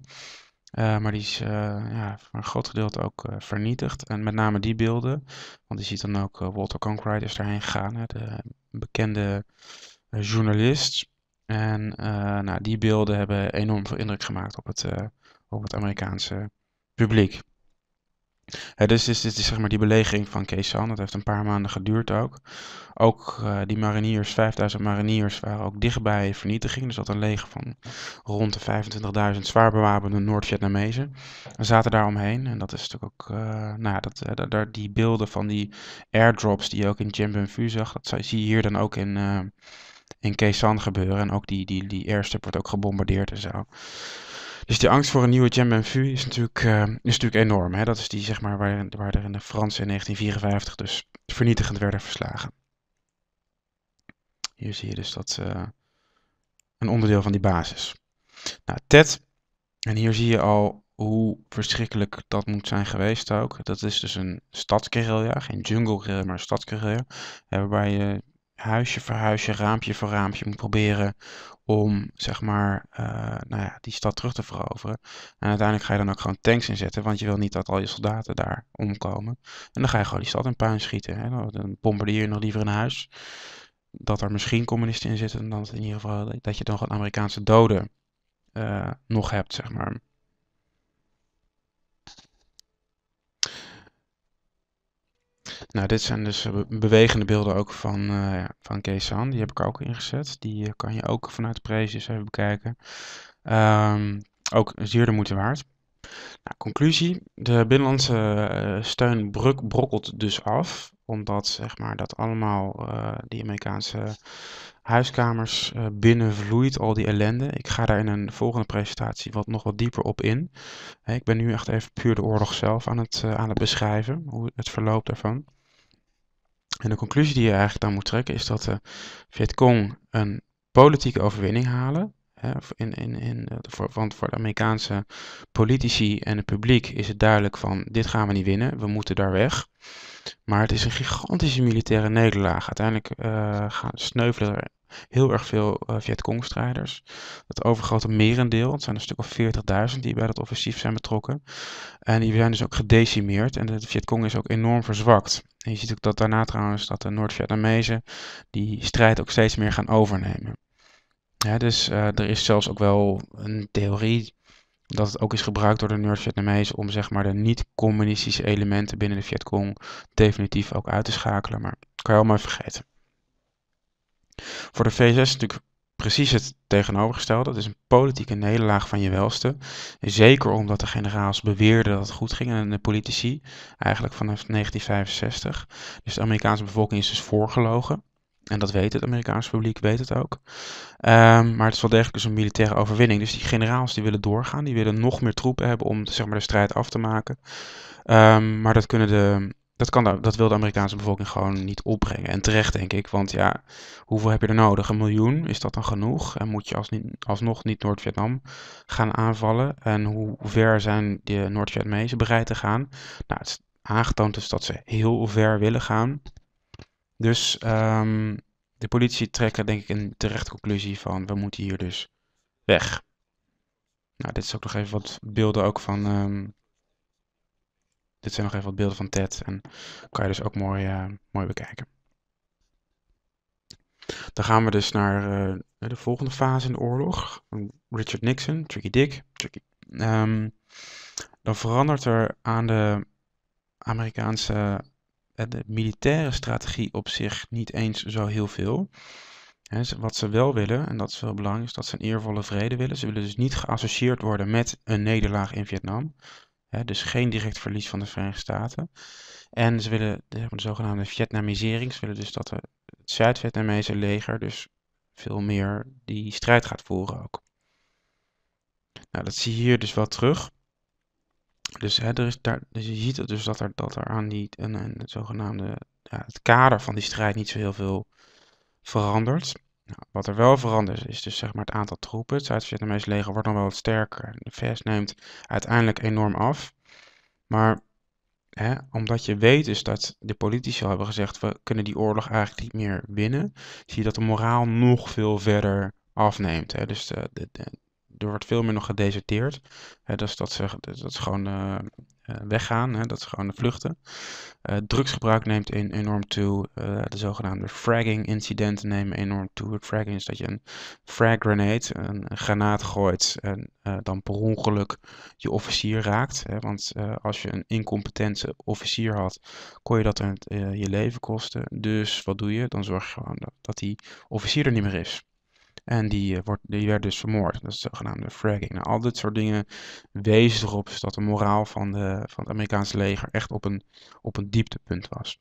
Eh, maar die is eh, ja, voor een groot gedeelte ook eh, vernietigd. En met name die beelden. Want je ziet dan ook Walter Cronkite is daarheen gegaan. Hè, de bekende journalist. En nou, die beelden hebben enorm veel indruk gemaakt op het, op het Amerikaanse publiek dus dit is, zeg maar die belegering van Keesan. Dat heeft een paar maanden geduurd ook. Ook eh, die mariniers, 5000 mariniers, waren ook dichtbij vernietiging. Dus dat een leger van rond de 25.000 zwaar bewapende Noord-Vietnamezen zaten daar omheen. En dat is natuurlijk ook, uh, nou, dat, eh, daar, die beelden van die airdrops die je ook in Jambin Vu zag, dat zie je hier dan ook in, in Sanh gebeuren. En ook die, die, die airstrip wordt ook gebombardeerd en zo. Dus die angst voor een nieuwe Jam Vu is natuurlijk, eh, is natuurlijk enorm. Hè? Dat is die zeg maar, waar, waar er in de Fransen in 1954 dus vernietigend werden verslagen. Hier zie je dus dat eh, een onderdeel van die basis. Nou, TED, en hier zie je al hoe verschrikkelijk dat moet zijn geweest ook. Dat is dus een stadsguerrilla, geen jungle maar een stadsguerrilla. Waarbij je huisje voor huisje, raampje voor raampje moet proberen om zeg maar eh, nou ja, die stad terug te veroveren. En uiteindelijk ga je dan ook gewoon tanks inzetten, want je wil niet dat al je soldaten daar omkomen. En dan ga je gewoon die stad in puin schieten. Hè? Nou, dan bombardeer je nog liever een huis. Dat er misschien communisten in zitten, dan in ieder geval dat je dan gewoon Amerikaanse doden eh, nog hebt, zeg maar. Nou, dit zijn dus eh, bewegende beelden ook van, eh, van Keesan. Die heb ik ook ingezet. Die eh, kan je ook vanuit de even bekijken. Um, ook zeer de moeite waard. Nou, conclusie, de binnenlandse steun brokkelt dus af, omdat zeg maar, dat allemaal die Amerikaanse huiskamers eh, binnenvloeit al die ellende. Ik ga daar in een volgende presentatie wat, nog wat dieper op in. Eh, ik ben nu echt even puur de oorlog zelf aan het, eh, aan het beschrijven, hoe het verloop daarvan. En de conclusie die je eigenlijk dan moet trekken is dat de Vietcong een politieke overwinning halen. In, in, in, voor, want voor de Amerikaanse politici en het publiek is het duidelijk van dit gaan we niet winnen, we moeten daar weg. Maar het is een gigantische militaire nederlaag. Uiteindelijk uh, gaan, sneuvelen er heel erg veel uh, eh, strijders Het overgrote merendeel, het zijn een stuk of 40.000 die bij dat offensief zijn betrokken. En die zijn dus ook gedecimeerd en de Vietcong is ook enorm verzwakt. En je ziet ook dat daarna trouwens dat de Noord-Vietnamezen die strijd ook steeds meer gaan overnemen. dus eh, er is zelfs ook wel een theorie dat het ook is gebruikt door de Noord-Vietnamezen om zeg maar de niet-communistische elementen binnen de Vietcong definitief ook uit te schakelen. Maar dat kan je allemaal vergeten. Voor de VS is natuurlijk precies het tegenovergestelde. Het is een politieke nederlaag van je welste. Zeker omdat de generaals beweerden dat het goed ging en de politici, eigenlijk vanaf 1965. Dus de Amerikaanse bevolking is dus voorgelogen. En dat weet het Amerikaanse publiek, weet het ook. Ehm, maar het is wel degelijk dus een militaire overwinning. Dus die generaals die willen doorgaan, die willen nog meer troepen hebben om zeg maar, de strijd af te maken. Ehm, maar dat kunnen de dat, kan, dat wil de Amerikaanse bevolking gewoon niet opbrengen. En terecht, denk ik. Want ja, hoeveel heb je er nodig? Een miljoen? Is dat dan genoeg? En moet je als niet, alsnog niet Noord-Vietnam gaan aanvallen? En hoe ver zijn de Noord-Vietnamezen bereid te gaan? Nou, het is aangetoond dus dat ze heel ver willen gaan. Dus ehm, de politie trekken, denk ik, een terechte conclusie van: we moeten hier dus weg. Nou, dit is ook nog even wat beelden ook van. Ehm, dit zijn nog even wat beelden van TED en kan je dus ook mooi, eh, mooi bekijken. Dan gaan we dus naar eh, de volgende fase in de oorlog. Richard Nixon, Tricky Dick. Tricky. Ehm, dan verandert er aan de Amerikaanse eh, de militaire strategie op zich niet eens zo heel veel. Wat ze wel willen, en dat is wel belangrijk, is dat ze een eervolle vrede willen. Ze willen dus niet geassocieerd worden met een nederlaag in Vietnam dus geen direct verlies van de Verenigde Staten. En ze willen de, zogenaamde Vietnamisering. Ze willen dus dat de, het Zuid-Vietnamese leger dus veel meer die strijd gaat voeren ook. Nou, dat zie je hier dus wel terug. Dus, hè, er is daar, dus je ziet dus dat er, dat er aan die, een, het zogenaamde ja, het kader van die strijd niet zo heel veel verandert. Nou, wat er wel verandert is dus zeg maar het aantal troepen. Het Zuid-Vietnamese leger wordt dan wel wat sterker. De VS neemt uiteindelijk enorm af. Maar hè, omdat je weet dus dat de politici al hebben gezegd... we kunnen die oorlog eigenlijk niet meer winnen... zie je dat de moraal nog veel verder afneemt. Hè. Dus eh, er wordt veel meer nog gedeserteerd. Hè, dus dat, ze, dat is gewoon eh, eh, weggaan. Hè, dat is gewoon de vluchten. Eh, drugsgebruik neemt enorm toe. Eh, de zogenaamde fragging incidenten nemen enorm toe. Fragging is dat je een frag grenade, een, granaat gooit en dan per ongeluk je officier raakt. Hè, want als je een incompetente officier had, kon je dat je leven kosten. Dus wat doe je? Dan zorg je gewoon dat, dat die officier er niet meer is. En die, eh, wordt, die werd dus vermoord. Dat is zogenaamde fragging. Nou, al dit soort dingen wezen erop dat de moraal van, de, van het Amerikaanse leger echt op een, op een dieptepunt was.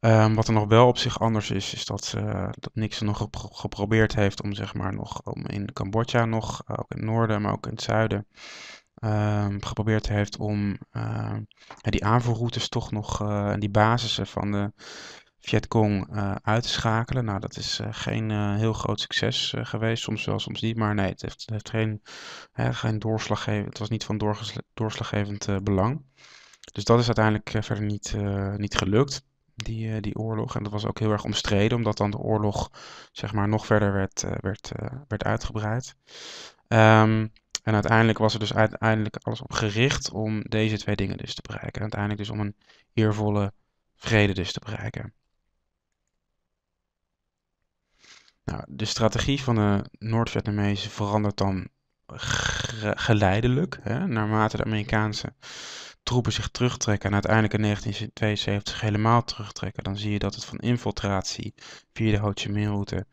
Ehm, wat er nog wel op zich anders is, is dat, uh, Nixon nog geprobeerd heeft om, zeg maar, nog, om in Cambodja nog, eh, ook in het noorden, maar ook in het zuiden, ehm, geprobeerd heeft om die aanvoerroutes toch nog, en die basissen van de, Vietcong uh, uit te schakelen. Nou, dat is eh, geen eh, heel groot succes geweest. Soms wel, soms niet. Maar nee, het heeft, het heeft geen, hè, geen doorslaggevend. Het was niet van doorslaggevend belang. Dus dat is uiteindelijk verder niet, niet gelukt. Die, die oorlog. En dat was ook heel erg omstreden, omdat dan de oorlog zeg maar, nog verder werd, werd, werd uitgebreid. Ehm, en uiteindelijk was er dus uiteindelijk alles op gericht om deze twee dingen dus te bereiken. uiteindelijk dus om een eervolle vrede dus te bereiken. Nou, de strategie van de Noord-Vietnamezen verandert dan geleidelijk, hè, naarmate de Amerikaanse troepen zich terugtrekken en uiteindelijk in 1972 helemaal terugtrekken, dan zie je dat het van infiltratie via de Ho Chi Minh-route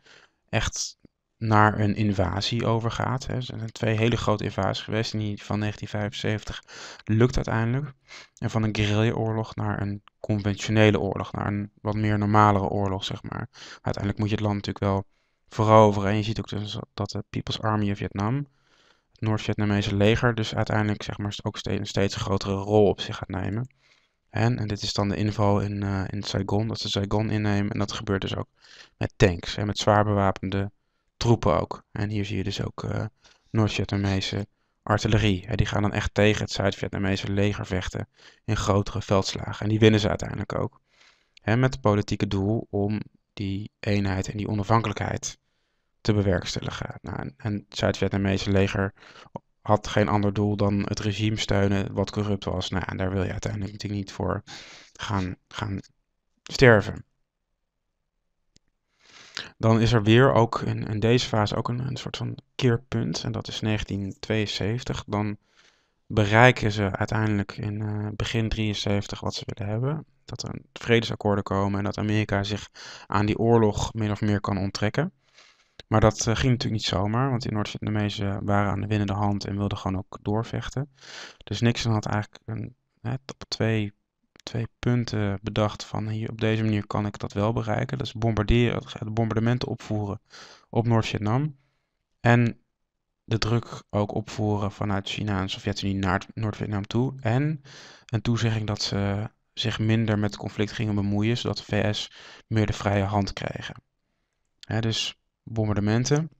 echt naar een invasie overgaat. Hè. Er zijn twee hele grote invasies geweest. die van 1975 lukt uiteindelijk. En van een guerrillaoorlog naar een conventionele oorlog, naar een wat meer normalere oorlog, zeg maar. Uiteindelijk moet je het land natuurlijk wel vooral En je ziet ook dus dat de People's Army of Vietnam, het Noord-Vietnamese leger, dus uiteindelijk zeg maar, ook steeds, een steeds grotere rol op zich gaat nemen. En, en dit is dan de inval in, uh, in Saigon, dat ze Saigon innemen. En dat gebeurt dus ook met tanks en met zwaar bewapende troepen ook. En hier zie je dus ook eh, Noord-Vietnamese artillerie. die gaan dan echt tegen het Zuid-Vietnamese leger vechten in grotere veldslagen. En die winnen ze uiteindelijk ook. Hè, met het politieke doel om die eenheid en die onafhankelijkheid te bewerkstelligen. Nou, en het Zuid-Vietnamese leger had geen ander doel dan het regime steunen wat corrupt was. Nou, en daar wil je uiteindelijk natuurlijk niet voor gaan, gaan sterven. Dan is er weer ook in, deze fase ook een, een, soort van keerpunt. En dat is 1972. Dan bereiken ze uiteindelijk in eh, begin 73 wat ze willen hebben dat er vredesakkoorden komen en dat Amerika zich aan die oorlog min of meer kan onttrekken. Maar dat eh, ging natuurlijk niet zomaar, want die Noord-Vietnamezen waren aan de winnende hand en wilden gewoon ook doorvechten. Dus Nixon had eigenlijk een, hè, op twee, twee punten bedacht van hier op deze manier kan ik dat wel bereiken. Dus bombarderen, bombardementen opvoeren op Noord-Vietnam. En de druk ook opvoeren vanuit China en Sovjet-Unie naar Noord-Vietnam toe. En een toezegging dat ze zich minder met het conflict gingen bemoeien, zodat de VS meer de vrije hand krijgen. dus bombardementen.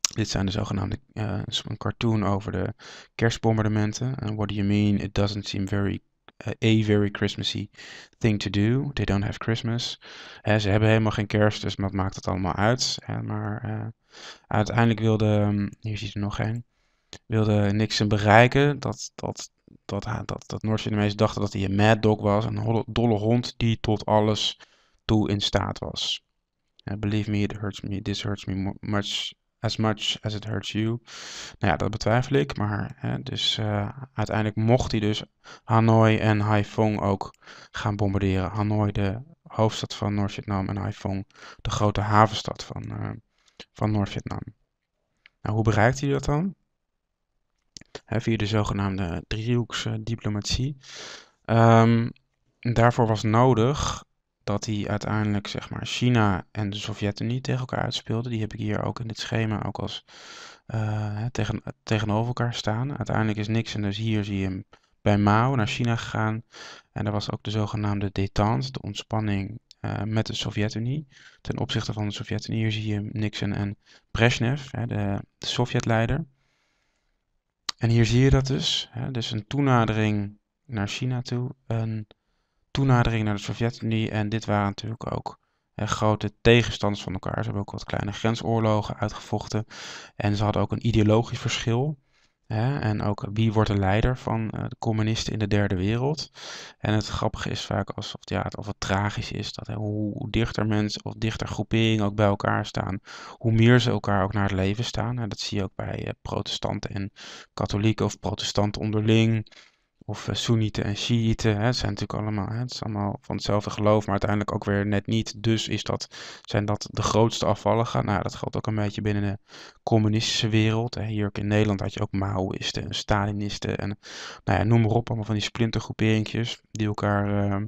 Dit zijn de zogenaamde eh, een cartoon over de kerstbombardementen. Uh, what do you mean? It doesn't seem very eh, a very Christmassy thing to do. They don't have Christmas. ze hebben helemaal geen kerst, dus wat maakt het allemaal uit? maar eh, uiteindelijk wilde, hm, hier ziet er nog één. wilde Nixon bereiken dat, dat dat, dat, dat noord vietnamese dachten dat hij een mad dog was, een dolle hond die tot alles toe in staat was. Uh, believe me, it hurts me, this hurts me much, as much as it hurts you. Nou ja, dat betwijfel ik, maar dus, eh, uiteindelijk mocht hij dus Hanoi en Haiphong ook gaan bombarderen. Hanoi, de hoofdstad van Noord-Vietnam, en Haiphong, de grote havenstad van, eh, van Noord-Vietnam. Nou, hoe bereikt hij dat dan? hè, via de zogenaamde driehoeksdiplomatie. Um, ehm, daarvoor was nodig dat hij uiteindelijk zeg maar, China en de Sovjet-Unie tegen elkaar uitspeelde. Die heb ik hier ook in dit schema ook als eh, tegen, tegenover elkaar staan. Uiteindelijk is Nixon dus hier zie je hem bij Mao naar China gegaan. En daar was ook de zogenaamde détente, de ontspanning eh, met de Sovjet-Unie. Ten opzichte van de Sovjet-Unie Hier zie je Nixon en Brezhnev, hè, de, de Sovjet-leider. En hier zie je dat dus. Hè? Dus een toenadering naar China toe, een toenadering naar de Sovjet-Unie. En dit waren natuurlijk ook grote tegenstanders van elkaar. Ze hebben ook wat kleine grensoorlogen uitgevochten. En ze hadden ook een ideologisch verschil. En ook wie wordt de leider van eh, de communisten in de derde wereld. En het grappige is vaak alsof ja, het, of het tragisch is dat hoe dichter mensen of dichter groeperingen ook bij elkaar staan, hoe meer ze elkaar ook naar het leven staan. En dat zie je ook bij eh, protestanten en katholieken of protestanten onderling. Of eh, Soenieten en Shiiten. het zijn natuurlijk allemaal, hè, het is allemaal van hetzelfde geloof, maar uiteindelijk ook weer net niet. Dus is dat, zijn dat de grootste afvalligen. Nou, dat geldt ook een beetje binnen de communistische wereld. Hè. Hier ook in Nederland had je ook Maoïsten en Stalinisten. En nou ja, noem maar op, allemaal van die splintergroeperingjes die elkaar eh,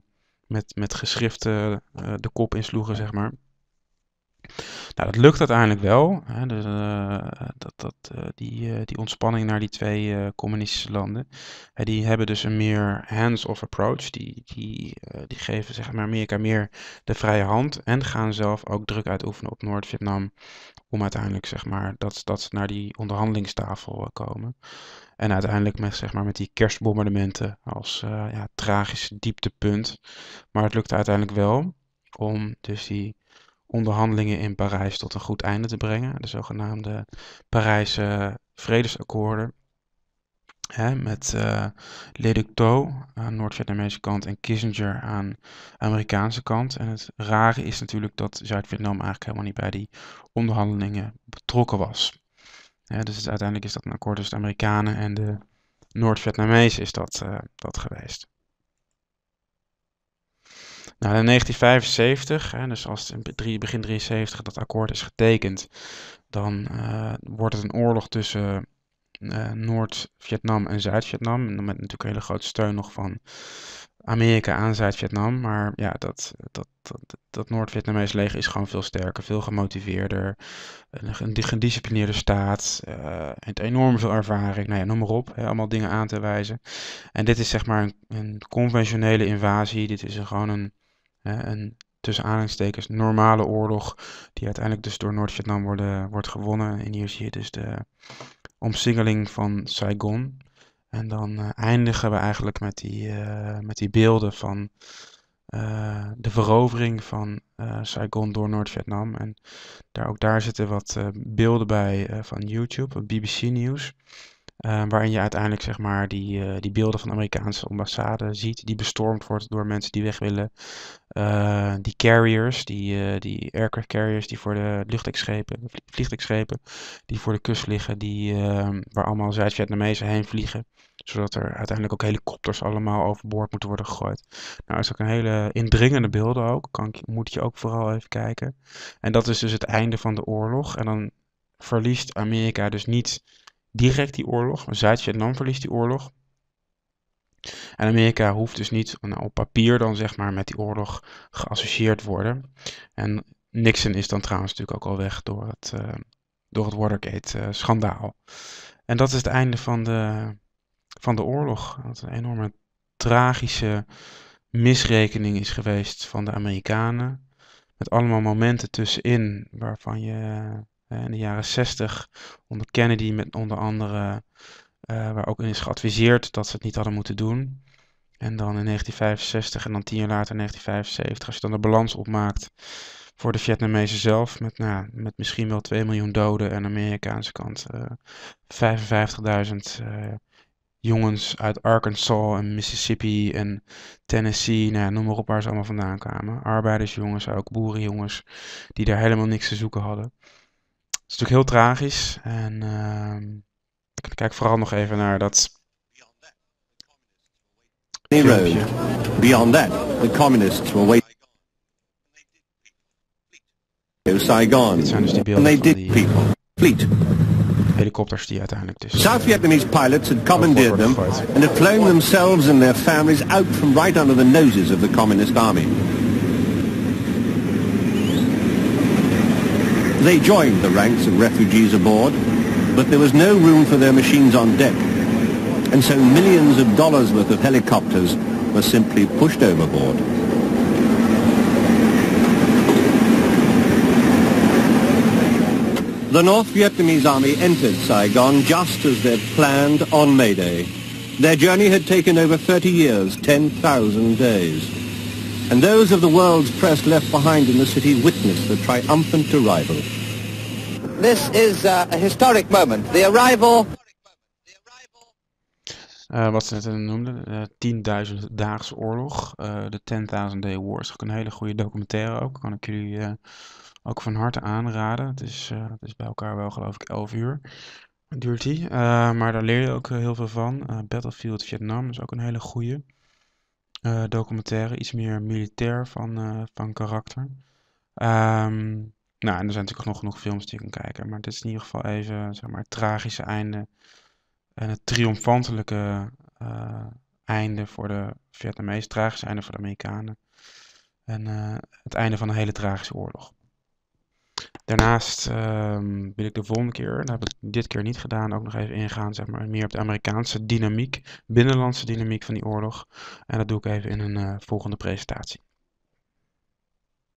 met, met geschriften eh, de kop insloegen, zeg maar. Nou, dat lukt uiteindelijk wel. Hè, dat, dat, eh, die, eh, die ontspanning naar die twee eh, communistische landen. die hebben dus een meer hands-off approach. Die, die, die geven zeg maar, Amerika meer de vrije hand. En gaan zelf ook druk uitoefenen op Noord-Vietnam. Om uiteindelijk zeg maar, dat, dat ze naar die onderhandelingstafel komen. En uiteindelijk met, zeg maar, met die kerstbombardementen als ja, tragisch dieptepunt. Maar het lukt uiteindelijk wel om dus die onderhandelingen in Parijs tot een goed einde te brengen. De zogenaamde Parijse vredesakkoorden. Hè, met uh, eh, Leducto aan Noord-Vietnamese kant en Kissinger aan Amerikaanse kant. En het rare is natuurlijk dat Zuid-Vietnam eigenlijk helemaal niet bij die onderhandelingen betrokken was. dus uiteindelijk is dat een akkoord tussen de Amerikanen en de Noord-Vietnamezen is dat, eh, dat geweest. Nou, in 1975, hè, dus als in begin 73 dat akkoord is getekend, dan eh, wordt het een oorlog tussen uh, Noord-Vietnam en Zuid-Vietnam. Met natuurlijk hele grote steun nog van Amerika aan Zuid-Vietnam. Maar ja, dat, dat, dat, dat Noord-Vietnamese leger is gewoon veel sterker, veel gemotiveerder. Een gedisciplineerde staat. Uh, enorm veel ervaring. Nou ja, noem maar op. Hè, allemaal dingen aan te wijzen. En dit is zeg maar een, een conventionele invasie. Dit is gewoon een een tussen aanhalingstekens normale oorlog, die uiteindelijk dus door Noord-Vietnam wordt gewonnen. En hier zie je dus de omsingeling van Saigon. En dan eh, eindigen we eigenlijk met die, eh, met die beelden van eh, de verovering van Saigon door Noord-Vietnam. En daar, ook daar zitten wat beelden bij van YouTube, BBC Nieuws. Ehm, waarin je uiteindelijk zeg maar, die, eh, die beelden van de Amerikaanse ambassade ziet, die bestormd wordt door mensen die weg willen. Ehm, die carriers, die, eh, die aircraft carriers die voor de luchtschepen vliegdekschepen, die voor de kust liggen, die, ehm, waar allemaal Zuid-Vietnamezen heen vliegen. Zodat er uiteindelijk ook helikopters allemaal overboord moeten worden gegooid. Nou, dat is ook een hele indringende beelden ook. Kan, moet je ook vooral even kijken. En dat is dus het einde van de oorlog. En dan verliest Amerika dus niet direct die oorlog. Zuid-Vietnam verliest die oorlog. En Amerika hoeft dus niet nou, op papier dan zeg maar met die oorlog geassocieerd worden. En Nixon is dan trouwens natuurlijk ook al weg door het, eh, door het Watergate-schandaal. Eh, en dat is het einde van de, van de oorlog. Dat een enorme tragische misrekening is geweest van de Amerikanen. Met allemaal momenten tussenin waarvan je eh, eh, in de jaren 60 onder Kennedy met onder andere, eh, waar ook in is geadviseerd dat ze het niet hadden moeten doen. En dan in 1965 en dan tien jaar later in 1975, als je dan de balans opmaakt voor de Vietnamezen zelf, met, nou, met misschien wel 2 miljoen doden en Amerikaanse kant 55.000 eh, jongens uit Arkansas en Mississippi en Tennessee, nou, noem maar op waar ze allemaal vandaan kwamen. Arbeidersjongens, ook boerenjongens, die daar helemaal niks te zoeken hadden is natuurlijk heel tragisch. En ehm, ik kijk vooral nog even naar dat road. Beyond that, the communists were waiting. Saigon. Dus and they did people. Eh, Fleet. Helikopters die uiteindelijk dus. South eh, Vietnamese pilots had commandeered them and had flown themselves and their families out from right under the noses of the communist army. They joined the ranks of refugees aboard, but there was no room for their machines on deck, and so millions of dollars worth of helicopters were simply pushed overboard. The North Vietnamese army entered Saigon just as they'd planned on May Day. Their journey had taken over 30 years, 10,000 days. and those of the world's press left behind in the city witnessed the triumphant arrival. This is uh, a historic moment. The arrival... Uh, wat ze net eh, noemden, uh, eh, 10.000 Daagse Oorlog, de 10.000 Day War. Is ook een hele goede documentaire ook, kan ik jullie ook van harte aanraden. Het is, is bij elkaar wel geloof ik 11 uur duurt die, maar daar leer je ook heel veel van. Battlefield Vietnam is ook een hele goede. Eh, documentaire, iets meer militair van, eh, van karakter. Ehm, nou, en er zijn natuurlijk nog genoeg films die je kan kijken, maar dit is in ieder geval even zeg maar, het tragische einde en het triomfantelijke eh, einde voor de Vietnamees, tragische einde voor de Amerikanen. En het einde van een hele tragische oorlog. Daarnaast ehm, wil ik de volgende keer, dat nou, heb ik dit keer niet gedaan, ook nog even ingaan zeg maar, meer op de Amerikaanse dynamiek, binnenlandse dynamiek van die oorlog. En dat doe ik even in een eh, volgende presentatie.